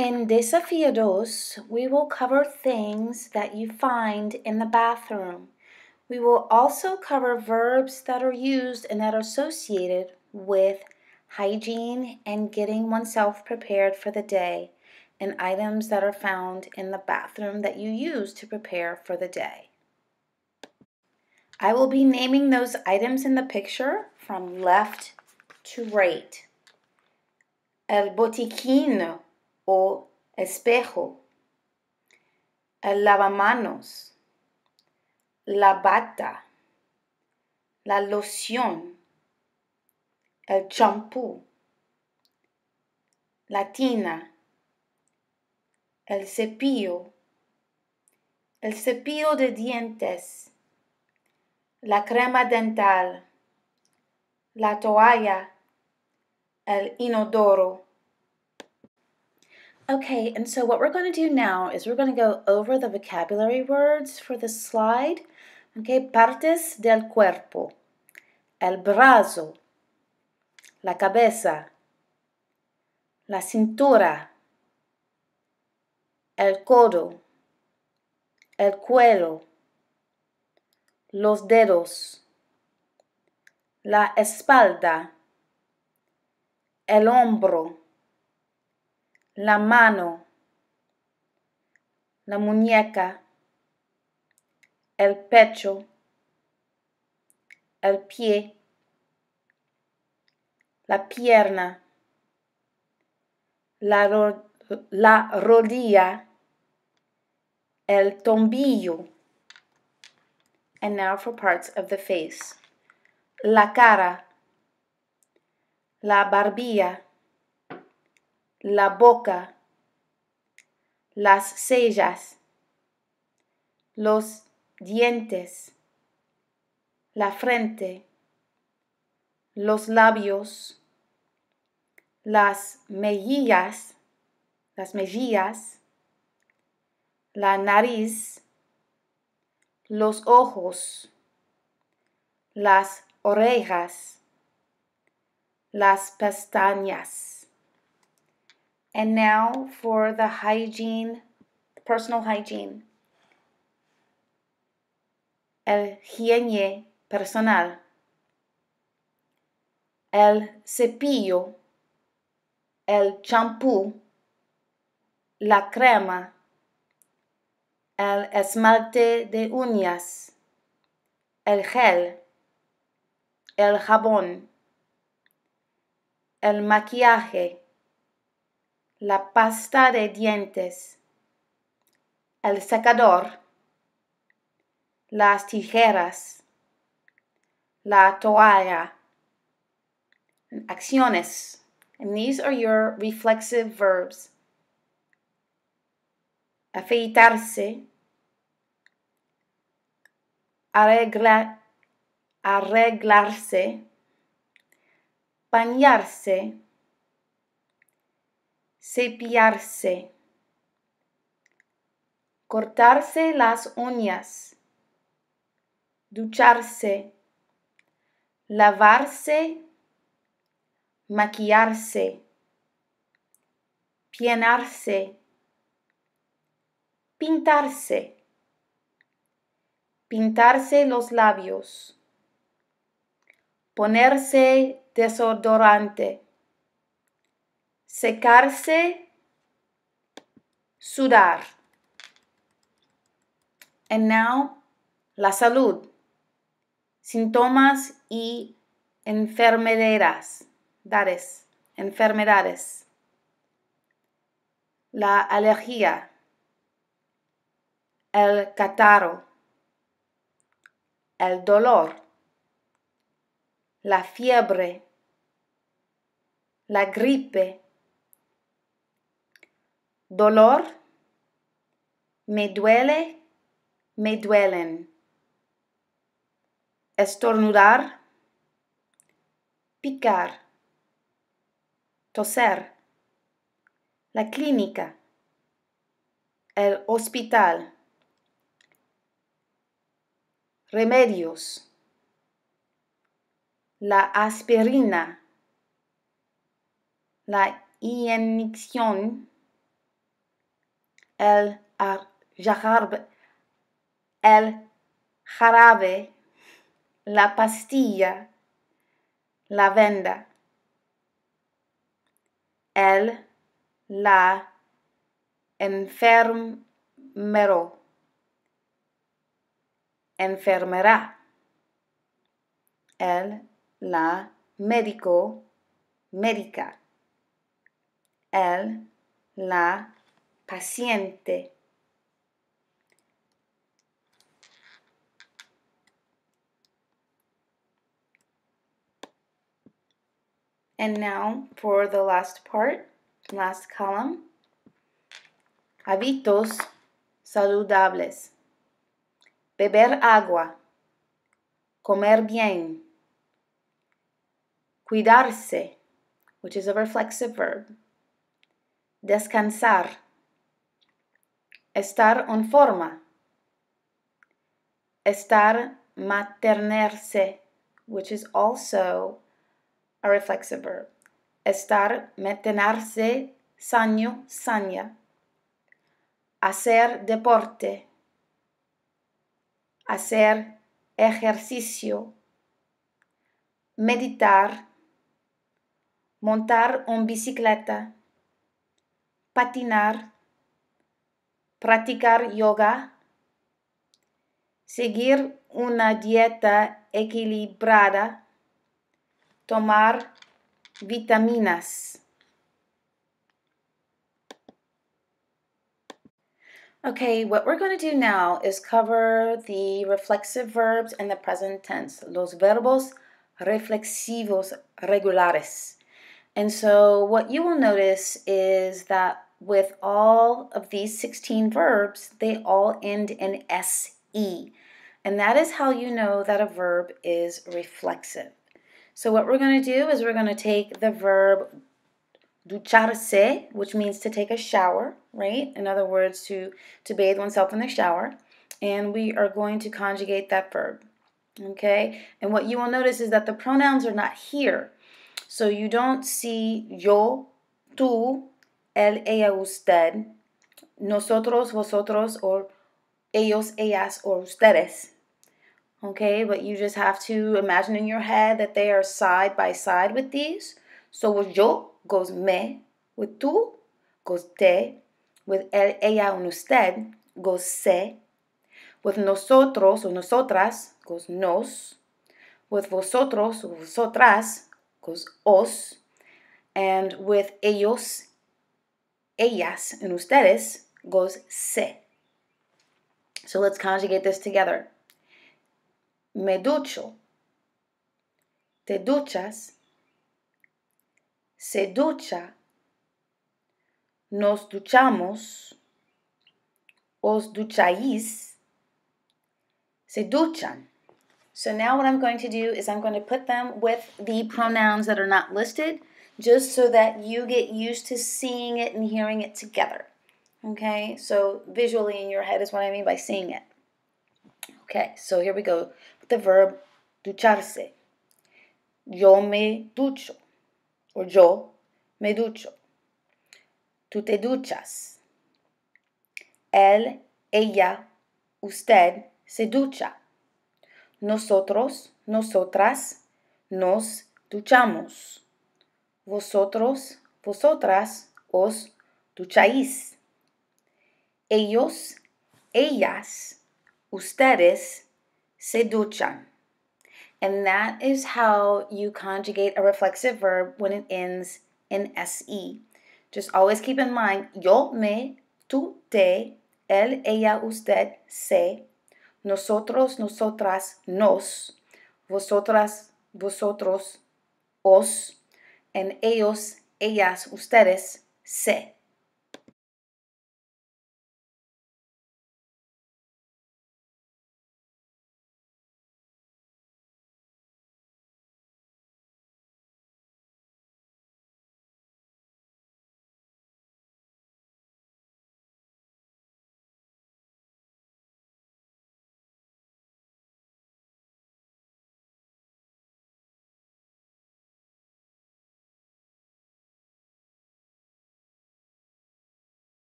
In Desafiados, we will cover things that you find in the bathroom. We will also cover verbs that are used and that are associated with hygiene and getting oneself prepared for the day, and items that are found in the bathroom that you use to prepare for the day. I will be naming those items in the picture from left to right. El botiquín o espejo, el lavamanos, la bata, la loción, el champú, la tina, el cepillo, el cepillo de dientes, la crema dental, la toalla, el inodoro Okay, and so what we're going to do now is we're going to go over the vocabulary words for this slide. Okay, partes del cuerpo, el brazo, la cabeza, la cintura, el codo, el cuello, los dedos, la espalda, el hombro, la mano, la muñeca, el pecho, el pie, la pierna, la, ro la rodilla, el tombillo. And now for parts of the face. La cara, la barbilla, la boca, las sellas, los dientes, la frente, los labios, las mejillas, las mejillas, la nariz, los ojos, las orejas, las pestañas. And now for the hygiene, personal hygiene. El higiene personal. El cepillo. El champú. La crema. El esmalte de uñas. El gel. El jabón. El maquillaje la pasta de dientes, el secador, las tijeras, la toalla. Acciones. And these are your reflexive verbs. Afeitarse. Arregla, arreglarse. Bañarse cepillarse, cortarse las uñas, ducharse, lavarse, maquillarse, pienarse, pintarse, pintarse los labios, ponerse desodorante secarse, sudar. And now, la salud, síntomas y enfermedades, dares, enfermedades. La alergia, el catarro, el dolor, la fiebre, la gripe dolor, me duele, me duelen. Estornudar, picar, toser, la clínica, el hospital, remedios, la aspirina, la inyección el jarabe, el jarabe, la pastilla, la venda, el, la, enfermero, enfermera, el, la, médico, médica, el, la, paciente. And now for the last part, last column. Hábitos saludables. Beber agua. Comer bien. Cuidarse, which is a reflexive verb. Descansar. Estar en forma. Estar maternerse, which is also a reflexive verb. Estar maternarse, sano, sana, Hacer deporte. Hacer ejercicio. Meditar. Montar en bicicleta. Patinar practicar yoga, seguir una dieta equilibrada, tomar vitaminas. Okay, what we're going to do now is cover the reflexive verbs and the present tense, los verbos reflexivos regulares. And so what you will notice is that with all of these 16 verbs, they all end in SE. And that is how you know that a verb is reflexive. So what we're going to do is we're going to take the verb ducharse, which means to take a shower, right? In other words, to, to bathe oneself in the shower. And we are going to conjugate that verb, okay? And what you will notice is that the pronouns are not here. So you don't see yo, tú, él, ella, usted, nosotros, vosotros, or ellos, ellas, or ustedes. Okay, but you just have to imagine in your head that they are side by side with these. So with yo goes me, with tú goes te, with él, ella, un usted goes se, with nosotros or nosotras goes nos, with vosotros or vosotras goes os, and with ellos, ellas, en ustedes, goes se. So let's conjugate this together. Me ducho. Te duchas. Se ducha. Nos duchamos. Os ducháis. Se duchan. So now what I'm going to do is I'm going to put them with the pronouns that are not listed just so that you get used to seeing it and hearing it together. Okay, so visually in your head is what I mean by seeing it. Okay, so here we go with the verb ducharse. Yo me ducho, or yo me ducho. Tú te duchas. Él, ella, usted se ducha. Nosotros, nosotras, nos duchamos. vosotros, vosotras os duchais, Ellos, ellas, ustedes se duchan. And that is how you conjugate a reflexive verb when it ends in SE. Just always keep in mind yo, me, tú, te, él, ella, usted, se, nosotros, nosotras, nos, vosotras, vosotros, os, en ellos, ellas, ustedes, se.